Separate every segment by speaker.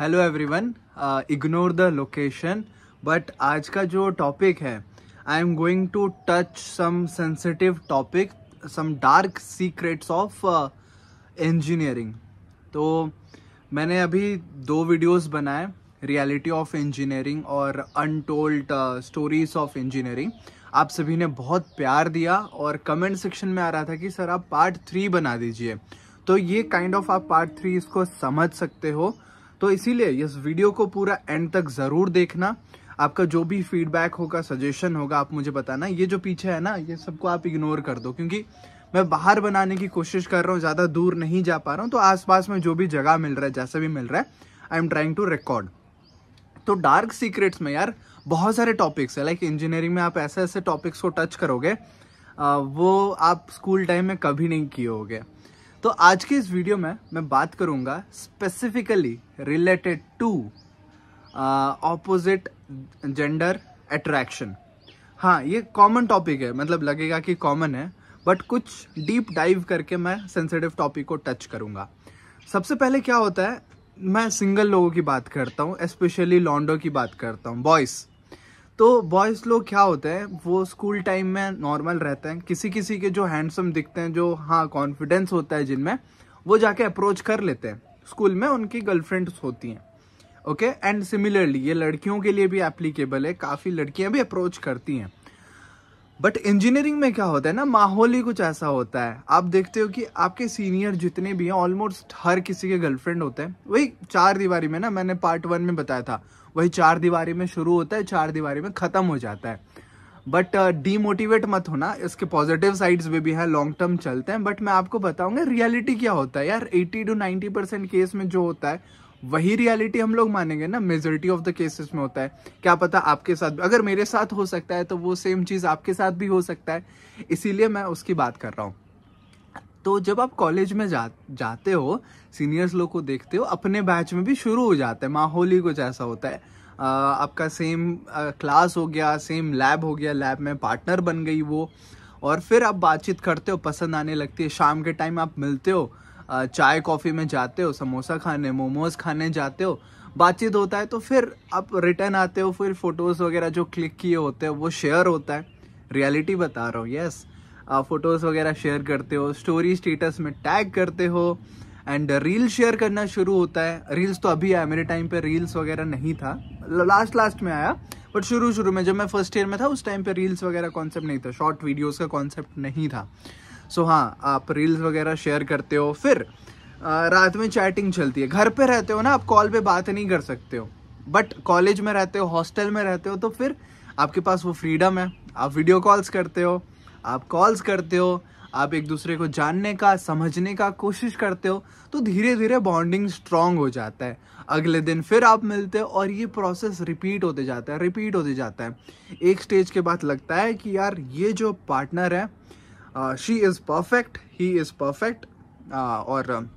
Speaker 1: Hello everyone ignore the location but आज का जो टॉपिक है I am going to touch some sensitive topic some dark secrets of engineering तो मैंने अभी दो वीडियोस बनाए रियलिटी ऑफ इंजीनियरिंग और अनटोल्ड स्टोरीज ऑफ इंजीनियरिंग आप सभी ने बहुत प्यार दिया और कमेंट सेक्शन में आ रहा था कि सर आप पार्ट थ्री बना दीजिए तो ये काइंड kind ऑफ of आप पार्ट थ्री इसको समझ सकते हो तो इसीलिए इस वीडियो को पूरा एंड तक ज़रूर देखना आपका जो भी फीडबैक होगा सजेशन होगा आप मुझे बताना ये जो पीछे है ना ये सबको आप इग्नोर कर दो क्योंकि मैं बाहर बनाने की कोशिश कर रहा हूँ ज़्यादा दूर नहीं जा पा रहा हूँ तो आसपास में जो भी जगह मिल रहा है जैसा भी मिल रहा है I am trying to record तो डार्क सीक्रेट्स में यार बहुत सारे टॉपिक्स है लाइक like इंजीनियरिंग में आप ऐसे ऐसे टॉपिक्स को टच करोगे वो आप स्कूल टाइम में कभी नहीं किए होगे तो आज के इस वीडियो में मैं बात करूँगा specifically related to uh, opposite gender attraction. हाँ ये कॉमन टॉपिक है मतलब लगेगा कि कॉमन है बट कुछ डीप डाइव करके मैं सेंसिटिव टॉपिक को टच करूँगा सबसे पहले क्या होता है मैं सिंगल लोगों की बात करता हूँ स्पेशली लॉन्डो की बात करता हूँ बॉयस तो बॉयज़ लोग क्या होते हैं वो स्कूल टाइम में नॉर्मल रहते हैं किसी किसी के जो हैंडसम दिखते हैं जो हाँ कॉन्फिडेंस होता है जिनमें वो जाके अप्रोच कर लेते हैं स्कूल में उनकी गर्लफ्रेंड्स होती हैं ओके एंड सिमिलरली ये लड़कियों के लिए भी एप्लीकेबल है काफ़ी लड़कियां भी अप्रोच करती हैं बट इंजीनियरिंग में क्या होता है ना माहौल ही कुछ ऐसा होता है आप देखते हो कि आपके सीनियर जितने भी हैं ऑलमोस्ट हर किसी के गर्लफ्रेंड होते हैं वही चार दीवारी में ना मैंने पार्ट वन में बताया था वही चार दीवारी में शुरू होता है चार दीवारी में ख़त्म हो जाता है बट डीमोटिवेट uh, मत होना इसके पॉजिटिव साइड्स भी, भी है लॉन्ग टर्म चलते हैं बट मैं आपको बताऊंगा रियलिटी क्या होता है यार 80 टू 90 परसेंट केस में जो होता है वही रियलिटी हम लोग मानेंगे ना मेजोरिटी ऑफ द केसेस में होता है क्या पता आपके साथ अगर मेरे साथ हो सकता है तो वो सेम चीज़ आपके साथ भी हो सकता है इसीलिए मैं उसकी बात कर रहा हूँ तो जब आप कॉलेज में जा जाते हो सीनियर्स लोग को देखते हो अपने बैच में भी शुरू हो जाता है माहौल ही कुछ ऐसा होता है आपका सेम क्लास हो गया सेम लैब हो गया लैब में पार्टनर बन गई वो और फिर आप बातचीत करते हो पसंद आने लगती है शाम के टाइम आप मिलते हो चाय कॉफ़ी में जाते हो समोसा खाने मोमोज खाने जाते हो बातचीत होता है तो फिर आप रिटर्न आते हो फिर फ़ोटोज़ वगैरह जो क्लिक किए होते हैं वो शेयर होता है रियलिटी बता रहा हूँ यस फ़ोटोज़ वगैरह शेयर करते हो स्टोरी स्टेटस में टैग करते हो एंड रील शेयर करना शुरू होता है रील्स तो अभी आया मेरे टाइम पे रील्स वगैरह नहीं था लास्ट लास्ट में आया बट शुरू शुरू में जब मैं फर्स्ट ईयर में था उस टाइम पे रील्स वगैरह कॉन्सेप्ट नहीं था शॉर्ट वीडियोज़ का कॉन्सेप्ट नहीं था सो so, हाँ आप रील्स वगैरह शेयर करते हो फिर uh, रात में चैटिंग चलती है घर पर रहते हो ना आप कॉल पर बात नहीं कर सकते हो बट कॉलेज में रहते हो हॉस्टल में रहते हो तो फिर आपके पास वो फ्रीडम है आप वीडियो कॉल्स करते हो आप कॉल्स करते हो आप एक दूसरे को जानने का समझने का कोशिश करते हो तो धीरे धीरे बॉन्डिंग स्ट्रांग हो जाता है अगले दिन फिर आप मिलते हो और ये प्रोसेस रिपीट होते जाता है रिपीट होते जाता है एक स्टेज के बाद लगता है कि यार ये जो पार्टनर है she is perfect he is perfect और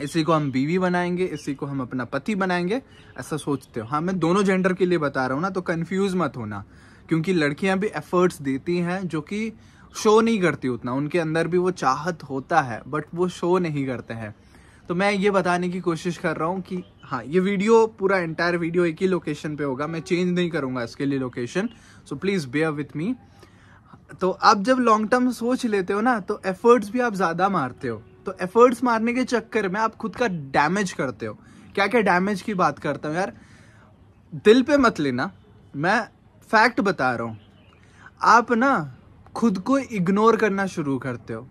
Speaker 1: इसी को हम बीवी बनाएंगे इसी को हम अपना पति बनाएंगे ऐसा सोचते हो हाँ मैं दोनों जेंडर के लिए बता रहा हूँ ना तो कन्फ्यूज़ मत होना क्योंकि लड़कियाँ भी एफर्ट्स देती हैं जो कि शो नहीं करती उतना उनके अंदर भी वो चाहत होता है बट वो शो नहीं करते हैं तो मैं ये बताने की कोशिश कर रहा हूँ कि हाँ ये वीडियो पूरा एंटायर वीडियो एक ही लोकेशन पे होगा मैं चेंज नहीं करूँगा इसके लिए location so please bear with me तो आप जब लॉन्ग टर्म सोच लेते हो ना तो एफर्ट्स भी आप ज़्यादा मारते हो तो एफर्ट्स मारने के चक्कर में आप खुद का डैमेज करते हो क्या क्या डैमेज की बात करता हूँ यार दिल पे मत लेना मैं फैक्ट बता रहा हूँ आप ना खुद को इग्नोर करना शुरू करते हो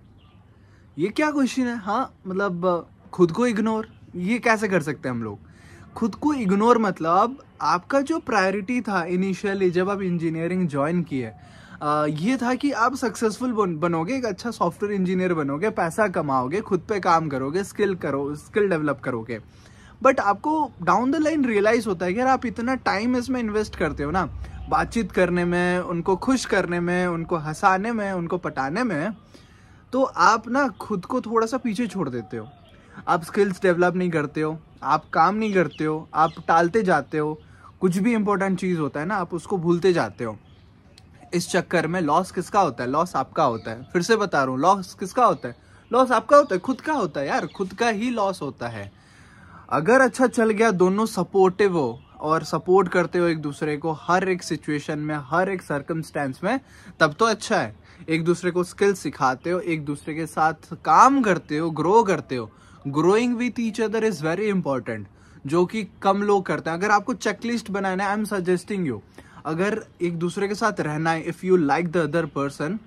Speaker 1: ये क्या क्वेश्चन है हाँ मतलब खुद को इग्नोर ये कैसे कर सकते हैं हम लोग खुद को इग्नोर मतलब आपका जो प्रायोरिटी था इनिशियली जब आप इंजीनियरिंग ज्वाइन किए ये था कि आप सक्सेसफुल बनोगे एक अच्छा सॉफ्टवेयर इंजीनियर बनोगे पैसा कमाओगे खुद पे काम करोगे स्किल करो स्किल डेवलप करोगे बट आपको डाउन द लाइन रियलाइज होता है कि यार आप इतना टाइम इसमें इन्वेस्ट करते हो ना बातचीत करने में उनको खुश करने में उनको हंसाने में उनको पटाने में तो आप ना खुद को थोड़ा सा पीछे छोड़ देते हो आप स्किल्स डेवलप नहीं करते हो आप काम नहीं करते हो आप टालते जाते हो कुछ भी इम्पोर्टेंट चीज़ होता है ना आप उसको भूलते जाते हो इस चक्कर में लॉस किसका होता है लॉस आपका होता है फिर से बता रहा हूँ लॉस किसका होता है लॉस आपका होता है खुद का होता है यार खुद का ही लॉस होता है अगर अच्छा चल गया दोनों सपोर्टिव हो और सपोर्ट करते हो एक दूसरे को हर एक सिचुएशन में हर एक सर्कमस्टेंस में तब तो अच्छा है एक दूसरे को स्किल सिखाते हो एक दूसरे के साथ काम करते हो ग्रो करते हो growing with each other is very important जो कि कम लोग करते हैं अगर आपको चेकलिस्ट बनाना है आई एम सजेस्टिंग यू अगर एक दूसरे के साथ रहना है if you like the other person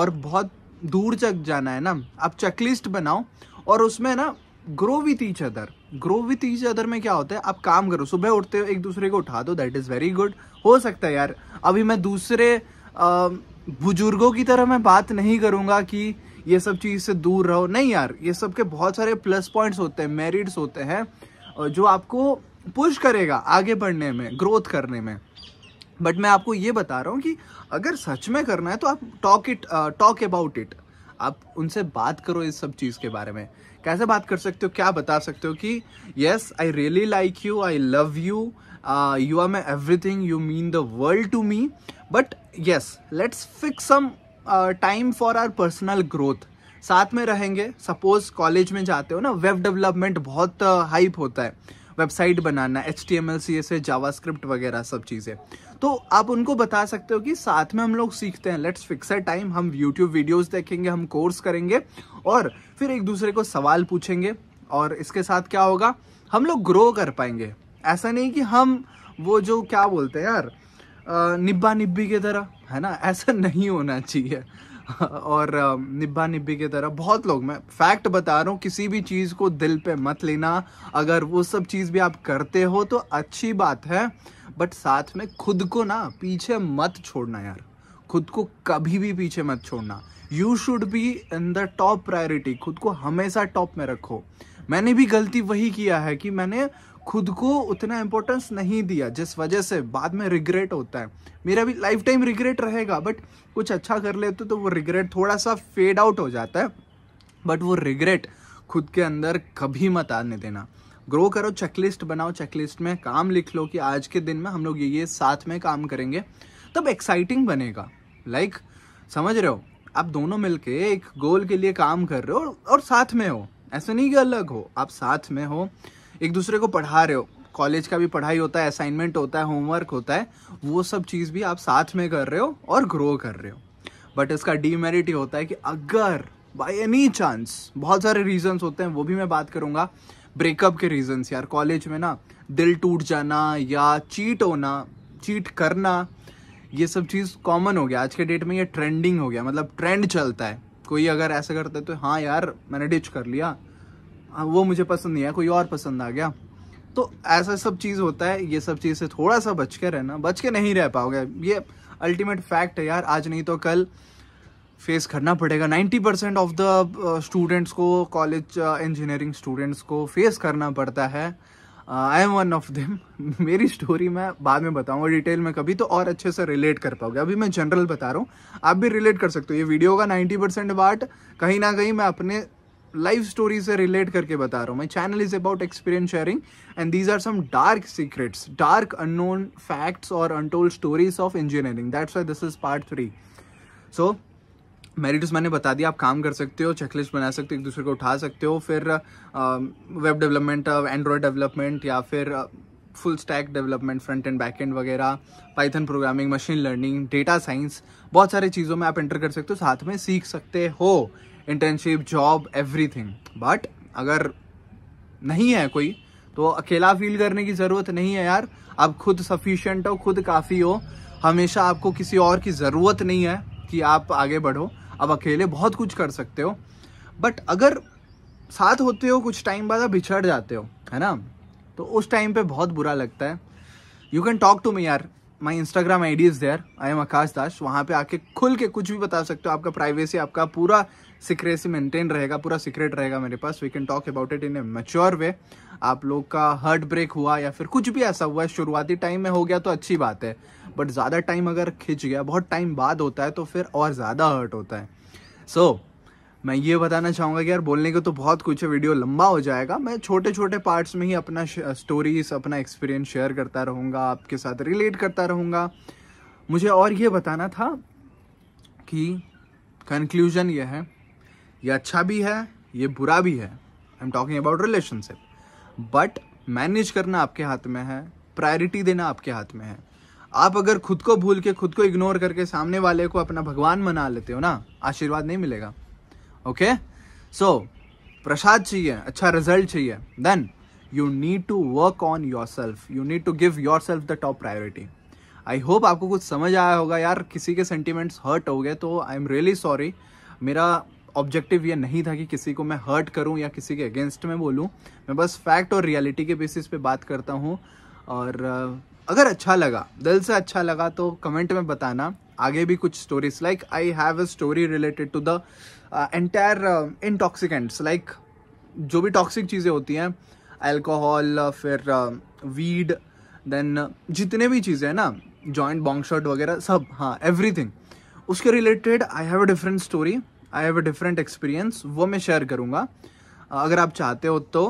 Speaker 1: और बहुत दूर तक जाना है ना आप चेकलिस्ट बनाओ और उसमें ना grow with each other grow with each other में क्या होता है आप काम करो सुबह उठते हो एक दूसरे को उठा दो दैट इज़ वेरी गुड हो सकता है यार अभी मैं दूसरे बुजुर्गों की तरह मैं बात नहीं करूंगा कि ये सब चीज़ से दूर रहो नहीं यार ये सब के बहुत सारे प्लस पॉइंट्स होते हैं मेरिट्स होते हैं जो आपको पुश करेगा आगे बढ़ने में ग्रोथ करने में बट मैं आपको ये बता रहा हूँ कि अगर सच में करना है तो आप talk it talk about it आप उनसे बात करो इस सब चीज़ के बारे में कैसे बात कर सकते हो क्या बता सकते हो कि yes I really like you I love you you are my everything you mean the world to me but yes let's fix some time for our personal growth साथ में रहेंगे सपोज कॉलेज में जाते हो ना वेब डेवलपमेंट बहुत hype uh, होता है वेबसाइट बनाना H T M L C S S JavaScript सब चीज़ें तो आप उनको बता सकते हो कि साथ में हम लोग सीखते हैं लेट्स फिक्स अ टाइम हम यूट्यूब वीडियोज़ देखेंगे हम कोर्स करेंगे और फिर एक दूसरे को सवाल पूछेंगे और इसके साथ क्या होगा हम लोग ग्रो कर पाएंगे ऐसा नहीं कि हम वो जो क्या बोलते हैं यार निब्बा निब्बी की तरह है ना ऐसा नहीं होना चाहिए और निब्बा निब्बी की तरह बहुत लोग मैं फैक्ट बता रहा हूँ किसी भी चीज़ को दिल पे मत लेना अगर वो सब चीज़ भी आप करते हो तो अच्छी बात है बट साथ में खुद को ना पीछे मत छोड़ना यार खुद को कभी भी पीछे मत छोड़ना you should be in the top priority खुद को हमेशा टॉप में रखो मैंने भी गलती वही किया है कि मैंने खुद को उतना इम्पोर्टेंस नहीं दिया जिस वजह से बाद में रिग्रेट होता है मेरा भी लाइफ टाइम रिग्रेट रहेगा बट कुछ अच्छा कर लेते तो वो रिग्रेट थोड़ा सा फेड आउट हो जाता है बट वो रिग्रेट खुद के अंदर कभी मत आने देना ग्रो करो चेकलिस्ट बनाओ चेकलिस्ट में काम लिख लो कि आज के दिन में हम लोग ये ये साथ में काम करेंगे तब एक्साइटिंग बनेगा लाइक like, समझ रहे हो आप दोनों मिलके एक गोल के लिए काम कर रहे हो और साथ में हो ऐसा नहीं कि अलग हो आप साथ में हो एक दूसरे को पढ़ा रहे हो कॉलेज का भी पढ़ाई होता है असाइनमेंट होता है होमवर्क होता है वो सब चीज़ भी आप साथ में कर रहे हो और ग्रो कर रहे हो बट इसका डीमेरिट ये होता है कि अगर बाई एनी चांस बहुत सारे रीजन्स होते हैं वो भी मैं बात करूँगा ब्रेकअप के रीजन्स यार कॉलेज में ना दिल टूट जाना या चीट होना चीट करना ये सब चीज़ कॉमन हो गया आज के डेट में ये ट्रेंडिंग हो गया मतलब ट्रेंड चलता है कोई अगर ऐसा करता है तो हाँ यार मैंने डिच कर लिया हाँ, वो मुझे पसंद नहीं है कोई और पसंद आ गया तो ऐसा सब चीज़ होता है ये सब चीज़ से थोड़ा सा बच के रहना बच के नहीं रह पाओगे ये अल्टीमेट फैक्ट है यार आज नहीं तो कल फेस करना पड़ेगा 90 परसेंट ऑफ द स्टूडेंट्स को कॉलेज इंजीनियरिंग स्टूडेंट्स को फेस करना पड़ता है I am one of them मेरी स्टोरी मैं बाद में बताऊंगा डिटेल में कभी तो और अच्छे से रिलेट कर पाओगे अभी मैं जनरल बता रहा हूँ आप भी रिलेट कर सकते हो ये वीडियो का 90 परसेंट पार्ट कहीं ना कहीं मैं अपने लाइफ स्टोरी से रिलेट करके बता रहा हूँ my channel is about experience sharing and these are some dark secrets dark unknown facts और untold stories of engineering that's why this is part three so merits मैंने बता दिया आप काम कर सकते हो चेकलिस्ट बना सकते हो एक दूसरे को उठा सकते हो फिर वेब डेवलपमेंट एंड्रॉयड डेवलपमेंट या फिर full stack development front end back end वगैरह python programming machine learning data science बहुत सारी चीज़ों में आप एंटर कर सकते हो साथ में सीख सकते हो इंटर्नशिप जॉब एवरीथिंग बट अगर नहीं है कोई तो अकेला फील करने की ज़रूरत नहीं है यार आप खुद सफिशियंट हो खुद काफ़ी हो हमेशा आपको किसी और की ज़रूरत नहीं है कि आप आगे बढ़ो अब अकेले बहुत कुछ कर सकते हो बट अगर साथ होते हो कुछ टाइम बाद आप बिछड़ जाते हो है ना तो उस टाइम पे बहुत बुरा लगता है you can talk to me यार my Instagram I D is there I am Akash Das वहाँ पे आके खुल के कुछ भी बता सकते हो आपका प्राइवेसी आपका पूरा सिक्रेसी मेंटेन रहेगा पूरा सीक्रेट रहेगा मेरे पास we can talk about it in a mature way आप लोग का हार्ट ब्रेक हुआ या फिर कुछ भी ऐसा हुआ है शुरुआती टाइम में हो गया तो अच्छी बात है बट ज़्यादा टाइम अगर खिंच गया बहुत टाइम बाद होता है तो फिर और ज़्यादा हर्ट होता है सो so, मैं ये बताना चाहूँगा कि यार बोलने को तो बहुत कुछ है वीडियो लंबा हो जाएगा मैं छोटे छोटे पार्ट्स में ही अपना स्टोरीज अपना एक्सपीरियंस शेयर करता रहूँगा आपके साथ रिलेट करता रहूँगा मुझे और ये बताना था कि कंक्लूजन यह है ये अच्छा भी है ये बुरा भी है I am talking about relationship but manage करना आपके हाथ में है प्रायोरिटी देना आपके हाथ में है आप अगर खुद को भूल के खुद को इग्नोर करके सामने वाले को अपना भगवान मना लेते हो ना आशीर्वाद नहीं मिलेगा ओके सो प्रसाद चाहिए अच्छा रिजल्ट चाहिए then you need to work on yourself you need to give yourself the top priority I hope आपको कुछ समझ आया होगा यार किसी के सेंटिमेंट्स हर्ट हो गए तो आई एम रियली सॉरी मेरा ऑब्जेक्टिव ये नहीं था कि किसी को मैं हर्ट करूं या किसी के अगेंस्ट में बोलूं मैं बस फैक्ट और रियलिटी के बेसिस पे बात करता हूं और uh, अगर अच्छा लगा दिल से अच्छा लगा तो कमेंट में बताना आगे भी कुछ stories like I have a story related to the entire intoxicants like जो भी टॉक्सिक चीज़ें होती हैं अल्कोहल uh, फिर वीड uh, देन जितने भी चीज़ें हैं ना जॉइंट बॉन्ग शर्ट वगैरह सब हाँ एवरीथिंग उसके related I have a different story I have a different experience वो मैं शेयर करूँगा अगर आप चाहते हो तो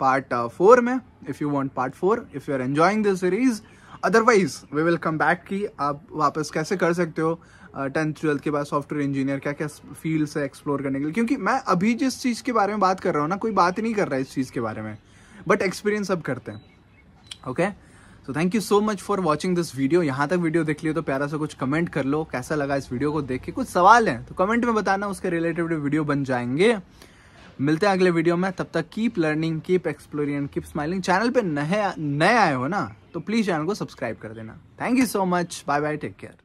Speaker 1: पार्ट फोर uh, में if you want part four if you are enjoying this series otherwise we will come back कि आप वापस कैसे कर सकते हो टेंथ uh, ट्वेल्थ के बाद सॉफ्टवेयर इंजीनियर क्या क्या फील्ड से एक्सप्लोर करने के लिए क्योंकि मैं अभी जिस चीज़ के बारे में बात कर रहा हूँ ना कोई बात नहीं कर रहा है इस चीज़ के बारे में बट एक्सपीरियंस अब करते हैं okay okay? So thank you so much for watching this video यहां तक वीडियो देख लियो तो प्यारा सा कुछ कमेंट कर लो कैसा लगा इस वीडियो को देख के कुछ सवाल है तो कमेंट में बताना उसके रिलेटेड वीडियो बन जाएंगे मिलते हैं अगले वीडियो में तब तक keep learning keep exploring keep smiling channel पे नए नए आए हो ना तो प्लीज़ चैनल को सब्सक्राइब कर देना thank you so much bye bye take care